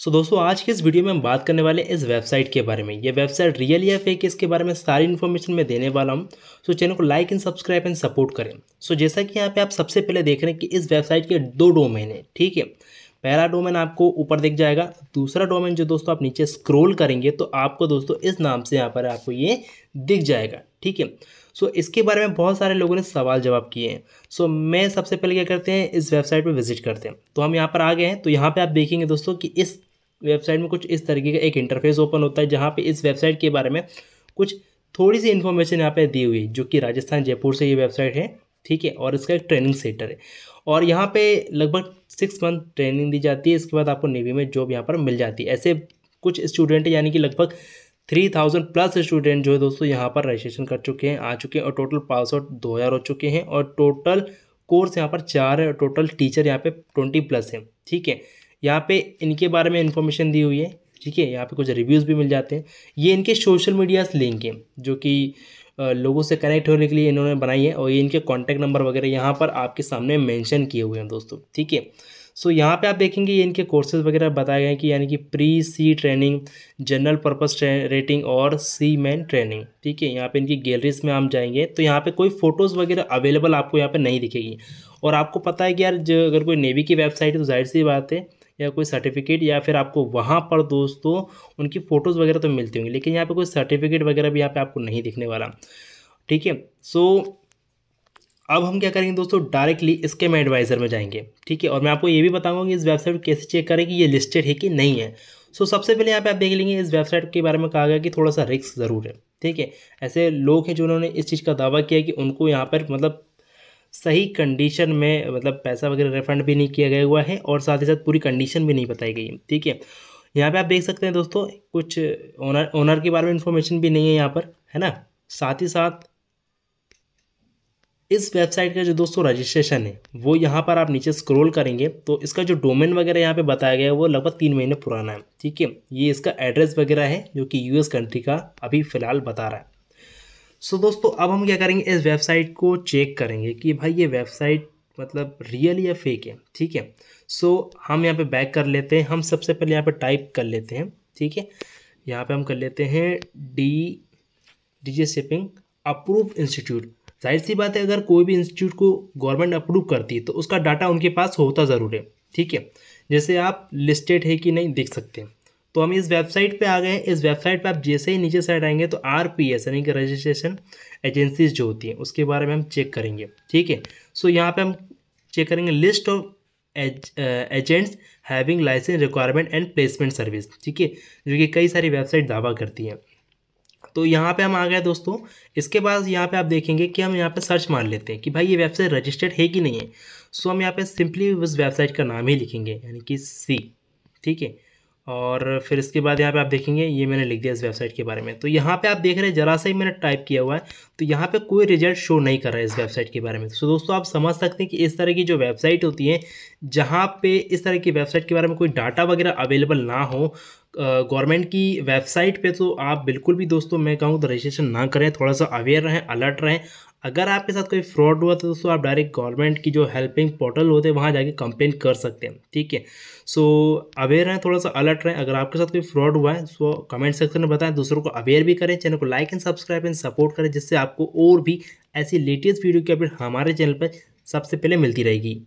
सो so, दोस्तों आज के इस वीडियो में हम बात करने वाले इस वेबसाइट के बारे में ये वेबसाइट रियल या फेक इसके बारे में सारी इन्फॉर्मेशन मैं देने वाला हूँ सो so, चैनल को like and subscribe and support करें सो so, जैसा कि यहाँ पे आप सबसे पहले देख रहे हैं कि इस वेबसाइट के दो डोमेन हैं ठीक है पहला डोमेन आपको ऊपर दिख जाएगा दूसरा डोमेन जो दोस्तों आप नीचे स्क्रोल करेंगे तो आपको दोस्तों इस नाम से यहाँ पर आपको ये दिख जाएगा ठीक है सो इसके बारे में बहुत सारे लोगों ने सवाल जवाब किए हैं सो मैं सबसे पहले क्या करते हैं इस वेबसाइट पर विजिट करते हैं तो हम यहाँ पर आ गए हैं तो यहाँ पर आप देखेंगे दोस्तों कि इस वेबसाइट में कुछ इस तरीके का एक इंटरफेस ओपन होता है जहाँ पे इस वेबसाइट के बारे में कुछ थोड़ी सी इन्फॉर्मेशन यहाँ पे दी हुई जो कि राजस्थान जयपुर से ये वेबसाइट है ठीक है और इसका एक ट्रेनिंग सेंटर है और यहाँ पे लगभग सिक्स मंथ ट्रेनिंग दी जाती है इसके बाद आपको नेवी में जॉब यहाँ पर मिल जाती है ऐसे कुछ स्टूडेंट यानी कि लगभग थ्री थाउजेंड प्लस स्टूडेंट जो है दोस्तों यहाँ पर रजिस्ट्रेशन कर चुके हैं आ चुके हैं और टोटल पास आउट दो हज़ार हो चुके हैं और टोटल कोर्स यहाँ पर चार है और टोटल टीचर यहाँ पे ट्वेंटी प्लस हैं ठीक है यहाँ पे इनके बारे में इन्फॉर्मेशन दी हुई है ठीक है यहाँ पे कुछ रिव्यूज़ भी मिल जाते हैं ये इनके सोशल मीडिया लिंक हैं जो कि लोगों से कनेक्ट होने के लिए इन्होंने बनाई है और ये इनके कॉन्टैक्ट नंबर वगैरह यहाँ पर आपके सामने मैंशन किए हुए हैं दोस्तों ठीक है सो so, यहाँ पे आप देखेंगे ये इनके कोर्सेज वगैरह बताए गए हैं कि यानी कि pre sea training general purpose rating और सी मैन ट्रेनिंग ठीक है यहाँ पे इनकी गैलरीज में हम जाएंगे तो यहाँ पे कोई फ़ोटोज़ वगैरह अवेलेबल आपको यहाँ पे नहीं दिखेगी और आपको पता है कि यार जो अगर कोई नेवी की वेबसाइट है तो जाहिर सी बात है या कोई सर्टिफिकेट या फिर आपको वहाँ पर दोस्तों उनकी फ़ोटोज़ वगैरह तो मिलती होंगी लेकिन यहाँ पर कोई सर्टिफिकेट वगैरह भी यहाँ पर आपको नहीं दिखने वाला ठीक है सो अब हम क्या करेंगे दोस्तों डायरेक्टली मैं एडवाइज़र में जाएंगे ठीक है और मैं आपको ये भी बताऊंगा कि इस वेबसाइट कैसे चेक करें कि ये लिस्टेड है कि नहीं है सो so, सबसे पहले यहाँ पे आप देख लेंगे इस वेबसाइट के बारे में कहा गया कि थोड़ा सा रिस्क ज़रूर है ठीक है ऐसे लोग हैं जिन्होंने इस चीज़ का दावा किया कि उनको यहाँ पर मतलब सही कंडीशन में मतलब पैसा वगैरह रिफंड भी नहीं किया गया हुआ है और साथ ही साथ पूरी कंडीशन भी नहीं बताई गई है ठीक है यहाँ पे आप देख सकते हैं दोस्तों कुछ ओनर ओनर के बारे में इन्फॉर्मेशन भी नहीं है यहाँ पर है ना साथ ही साथ इस वेबसाइट का जो दोस्तों रजिस्ट्रेशन है वो यहाँ पर आप नीचे स्क्रॉल करेंगे तो इसका जो डोमेन वगैरह यहाँ पे बताया गया है वो लगभग तीन महीने पुराना है ठीक है ये इसका एड्रेस वगैरह है जो कि यूएस कंट्री का अभी फ़िलहाल बता रहा है सो so, दोस्तों अब हम क्या करेंगे इस वेबसाइट को चेक करेंगे कि भाई ये वेबसाइट मतलब रियल या फेक है ठीक है सो so, हम यहाँ पे बैक कर लेते हैं हम सबसे पहले यहाँ पे टाइप कर लेते हैं ठीक है यहाँ पे हम कर लेते हैं D D J shipping approve institute जाहिर सी बात है अगर कोई भी इंस्टीट्यूट को गवर्नमेंट अप्रूव करती है तो उसका डाटा उनके पास होता ज़रूर है ठीक है जैसे आप लिस्टेड है कि नहीं देख सकते हैं तो हम इस वेबसाइट पे आ गए इस वेबसाइट पे आप जैसे ही नीचे साइड आएंगे तो आर पी एस यानी कि रजिस्ट्रेशन एजेंसीज जो होती हैं उसके बारे में हम चेक करेंगे ठीक है सो यहाँ पे हम चेक करेंगे list of agents having licence requirement and placement service ठीक है जो कि कई सारी वेबसाइट दावा करती हैं तो यहाँ पे हम आ गए दोस्तों इसके बाद यहाँ पे आप देखेंगे कि हम यहाँ पे सर्च मार लेते हैं कि भाई ये वेबसाइट रजिस्टर्ड है कि नहीं है सो हम यहाँ पे सिंपली उस वेबसाइट का नाम ही लिखेंगे यानी कि सी ठीक है और फिर इसके बाद यहाँ पे आप देखेंगे ये मैंने लिख दिया इस वेबसाइट के बारे में तो यहाँ पे आप देख रहे हैं जरा सा ही मैंने टाइप किया हुआ है तो यहाँ पे कोई रिजल्ट शो नहीं कर रहा है इस वेबसाइट के बारे में तो दोस्तों आप समझ सकते हैं कि इस तरह की जो वेबसाइट होती है जहाँ पे इस तरह की वेबसाइट के बारे में कोई डाटा वगैरह अवेलेबल ना हो गवर्नमेंट की वेबसाइट पे तो आप बिल्कुल भी दोस्तों मैं कहूँ तो रजिस्ट्रेशन ना करें थोड़ा सा अवेयर रहें अलर्ट रहें अगर आपके साथ कोई फ्रॉड हुआ तो दोस्तों आप डायरेक्ट गवर्नमेंट की जो हेल्पिंग पोर्टल होते हैं वहाँ जाके कंप्लेन कर सकते हैं ठीक है सो अवेयर रहें थोड़ा सा अलर्ट रहें अगर आपके साथ कोई फ्रॉड हुआ है सो कमेंट सेक्शन में बताएं दूसरों को अवेयर भी करें चैनल को like and subscribe and support करें जिससे आपको और भी ऐसी लेटेस्ट वीडियो की अपडेट हमारे चैनल पर सबसे पहले मिलती रहेगी